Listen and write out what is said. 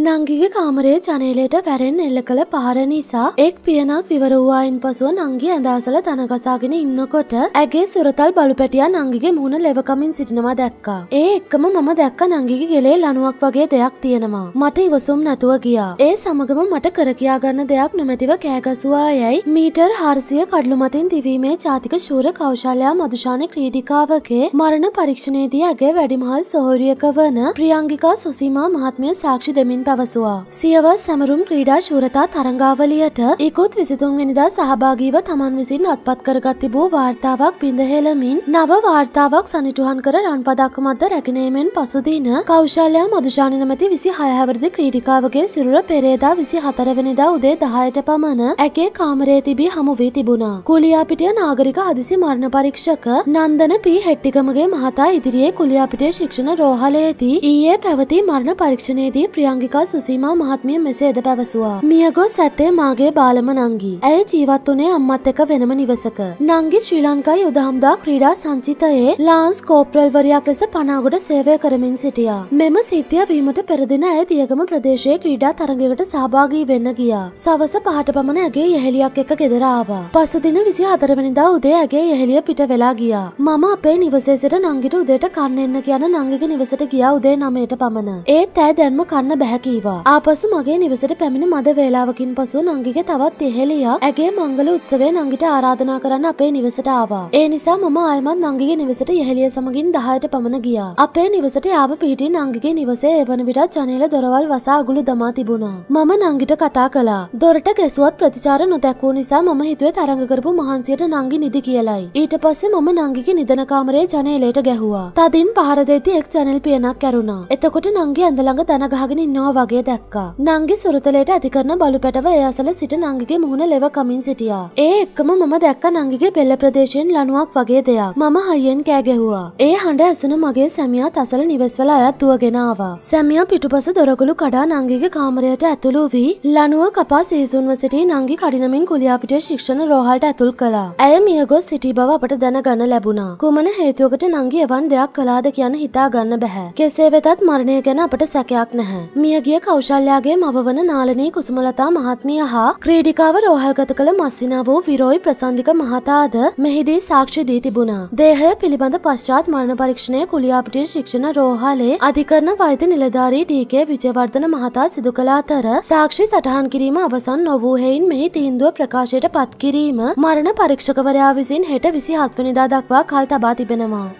නංගිගේ කාමරයේ ජනේලයට වැරෙන් එල්ල කළ පහර නිසා එක් පියනක් විවරූවායින් පසුව නංගි ඇඳාසල තනගසාගෙන ඉන්නකොට ඇගේ සුරතල් බලුපැටියා නංගිගේ මුහුණ ලෙවකමින් සිටිනවා දැක්කා. ඒ එක්කම මම දැක්ක නංගිගේ ගෙලේ ලණුවක් වගේ දෙයක් තියෙනවා. මට ඉවසුම් නැතුව ගියා. ඒ සමගම මට කරකියා ගන්න දෙයක් නොමැතිව කෑගසුවා යයි මීටර් 400 කඩලු මතින් දිවීමේ ජාතික ශූර කෞශල්‍යා මදුෂාන ක්‍රීඩිකාවගේ මරණ පරීක්ෂණයේදී ඇගේ වැඩිමහල් සොහොරියක වන ප්‍රියංගිකා සුසීමා මහත්මිය සාක්ෂි දෙමින් පවසවා. සියව සැමරුම් ක්‍රීඩා ශූරතා තරංගාවලියට ඉකුත් විසිතුන්වෙනිදා සහභාගීව තමන් විසින් අත්පත් කරගත් තිබූ වාර්තාවක් පිඳහෙළමින් නව වාර්තාවක් සනිටුහන් කර රන්පදක් මත රැගෙනීමෙන් පසුදින කෞශල්‍යයා මදුෂානි නමැති විසි හයහැවරදි ක්‍රීඩිකාවගේ සිරුර පෙරේදා විසි හතරවෙනිදා උදේ දහයට පමණ ඇකේ කාමරේ තිබී හමු වී තිබුණා. කුලියාපිටිය නාගරික හදිසි මරණ පරීක්ෂක නන්දන පී හෙට්ටිකමගේ මහතා ඉදිරියේ කුලියාපිටිය ශික්ෂණ රෝහලේදී ඊයේ පැවති මරණ පරීක්ෂණයේදී ප්‍රියංගිකා සහ සුසීමා මහත්මිය මෙසේද පැවසුවා. මියගොස් ඇත්තේ මාගේ බාලම නංගී. ඇය ජීවත් වුණේ අම්මත් එක්ක වෙනම නිවසක. නංගි ශ්‍රී ලංකායි උදහම්දා ක්‍රීඩා සංචිතයේ ලාන්ස් කෝප්‍රල්වරයක් ලෙස පනාගොඩ සේවය කරමින් සිටියා. මෙම සිද්ධිය වීමට පෙරදින ඇය දියගම ප්‍රදේශයේ ක්‍රීඩා තරගයකට සහභාගී වෙන්න ගියා. සවස පහට පමණ ඇගේ යෙහෙලියක් එක්ක ගෙදර ආවා. පසුදින විසි හතරවැනිදා උදේ ඇගේ යෙහෙලිය පිට වෙලා ගියා. මම අපේ නිවසේ සිට නංගිට උදේට කන්න එන්න කියන නංගිගේ නිවසට ගියා උදේ නමයට පමණ. ඒත් ඇය දැන්ම කන්න බැහැ කීවා. ආපසු මගේ නිවසට පැමිණ මද වේලාවකින් පසු නංගිගේ තවත් එහෙලියා ඇගේ මංගල උත්සවය නංගිට ආරාධනා කරන්න අපේ නිවසට ආවා. ඒ නිසා මම ආයමත් නංගිගේ නිවසට යෙහෙලිය සමගින් 10ට පමණ ගියා. අපේ නිවසට ආව පිහිටින් නංගිගේ නිවසේ එවන විටත් ජනේල දොරවල් වසා අගුළු දමා තිබුණා. මම නංගිට කතා කළා. දොරට ගැසුවත් ප්‍රතිචාර නොදැක්වූ නිසා මම හිතුවේ තරඟ කරපු මහන්සියට නංගි නිදි කියලයි. ඊට පස්සේ මම නංගිගේ නිදන කාමරේ ජනේලයට ගැහුවා. තදින් පහර දෙද්දී එක් ජනේල් පියනක් ඇරුණා. එතකොට නංගි ඇඳ ළඟ දන ගහගෙන ඉන්නවා වගේ දැක්කා. නංගි සුරතලයට ඇතිකරන බලු පැටව ඒ අසල සිට නංගිගේ මුහුණ ලෙව කමින් සිටියා. ඒ එක්කම මම දැක්ක නංගිගේ පෙල්ල ප්‍රදේශයෙන් ලනුවක් වගේ දෙයක්. මම හයියෙන් කෑ ගැහුවා. ඒ හඬ ඇසුන මගේ සැමියා තසල නිවෙස්වල අයත් දුවගෙන ආවා. සැමියා පිටුපස දොරගුළු කඩා නංගිගේ කාමරයට ඇතුළු වී ලනුව කපා සිහිසුන්ව සිටි නංගි කඩිනමින් කුලියාපිටිය ශික්ෂණ රෝහලට ඇතුල් කළා. ඇය මියගොස් සිටි බව අපට දැනගන්න ලැබුණා. කුමන හේතුවකට නංගි එවන් දෙයක් කළාද කියන හිතා ගන්න බැහැ. කෙසේ වෙතත් මරණය ගැන අපට සැකයක් නැහැ. මියගිය ගිය කෞශල්‍යයාගේ මවවන නාලනී කුසුමලතා මහත්මිය හා ක්‍රීඩිකාව රෝහල්ගත කළ මස්සිනා වූ විරෝයි ප්‍රසන්ධික මහතාද මෙහිදී සාක්ෂි දී තිබුණා. දේහය පිළිබඳ පශ්චාත් මරණ පරීක්ෂණය කුලියාපිටිය ශික්ෂණ රෝහලේ අධිකරණ වෛද්‍ය නිලධාරී ඩීකේ විජයවර්ධන මහතා සිදු කළ අතර සාක්ෂි සටහන් කිරීම අවසන් නොවූ හෙයින් මෙහි තීන්දුව ප්‍රකාශයට පත් කිරීම මරණ පරීක්ෂකවරයා විසින් හෙට විසි හත්වනිදා දක්වා කල් තබා තිබෙනවා.